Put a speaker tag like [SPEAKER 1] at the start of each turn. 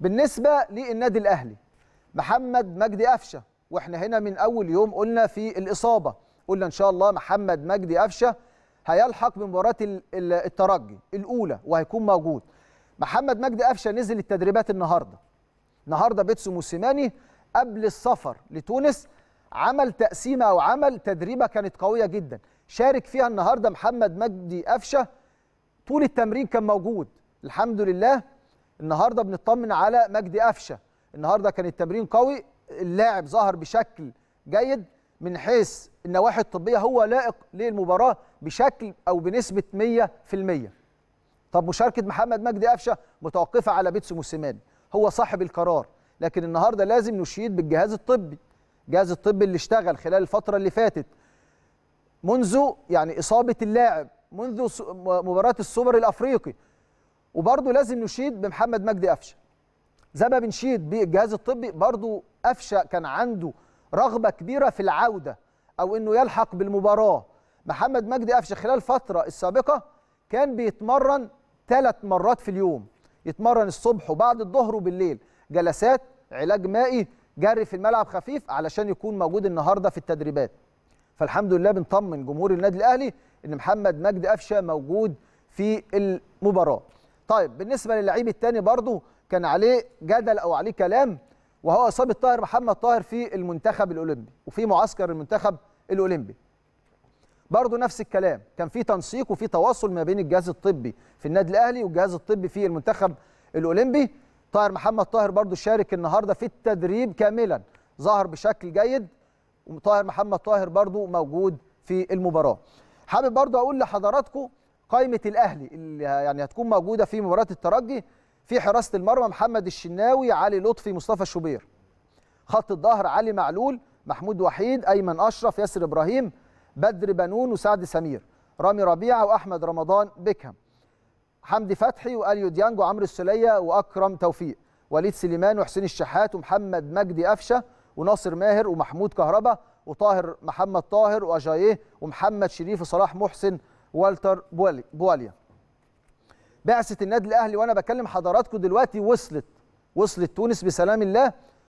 [SPEAKER 1] بالنسبه للنادي الاهلي محمد مجدي قفشه واحنا هنا من اول يوم قلنا في الاصابه قلنا ان شاء الله محمد مجدي قفشه هيلحق بمباراه الترجي الاولى وهيكون موجود محمد مجدي قفشه نزل التدريبات النهارده النهارده بيتسو موسيماني قبل السفر لتونس عمل تقسيمه او عمل تدريبه كانت قويه جدا شارك فيها النهارده محمد مجدي قفشه طول التمرين كان موجود الحمد لله النهارده بنطمن على مجدي قفشه النهارده كان التمرين قوي اللاعب ظهر بشكل جيد من حيث النواحي الطبيه هو لائق للمباراه بشكل او بنسبه 100% طب مشاركه محمد مجدي قفشه متوقفه على بيتسو موسيماني هو صاحب القرار لكن النهارده لازم نشيد بالجهاز الطبي الجهاز الطبي اللي اشتغل خلال الفتره اللي فاتت منذ يعني اصابه اللاعب منذ مباراه السوبر الافريقي وبرضه لازم نشيد بمحمد مجدي قفشه زي ما بنشيد بالجهاز الطبي برضه قفشه كان عنده رغبه كبيره في العوده او انه يلحق بالمباراه محمد مجدي قفشه خلال الفتره السابقه كان بيتمرن ثلاث مرات في اليوم يتمرن الصبح وبعد الظهر وبالليل جلسات علاج مائي جري في الملعب خفيف علشان يكون موجود النهارده في التدريبات فالحمد لله بنطمن جمهور النادي الاهلي ان محمد مجدي قفشه موجود في المباراه طيب بالنسبه للعيب الثاني برضه كان عليه جدل او عليه كلام وهو اصابه طاهر محمد طاهر في المنتخب الاولمبي وفي معسكر المنتخب الاولمبي برضه نفس الكلام كان في تنسيق وفي تواصل ما بين الجهاز الطبي في النادي الاهلي والجهاز الطبي في المنتخب الاولمبي طاهر محمد طاهر برضه شارك النهارده في التدريب كاملا ظهر بشكل جيد وطاهر محمد طاهر برضه موجود في المباراه حابب برضه اقول لحضراتكم قائمه الاهلي اللي يعني هتكون موجوده في مباراه الترجي في حراسه المرمى محمد الشناوي علي لطفي مصطفى شوبير خط الظهر علي معلول محمود وحيد ايمن اشرف ياسر ابراهيم بدر بنون وسعد سمير رامي ربيعه واحمد رمضان بيكهام حمدي فتحي واليو ديانج وعمرو السليه واكرم توفيق وليد سليمان وحسين الشحات ومحمد مجدي قفشه وناصر ماهر ومحمود كهربا وطاهر محمد طاهر واجاييه ومحمد شريف وصلاح محسن والتر بواليا بعثه النادي الاهلي وانا بكلم حضراتكم دلوقتي وصلت وصلت تونس بسلام الله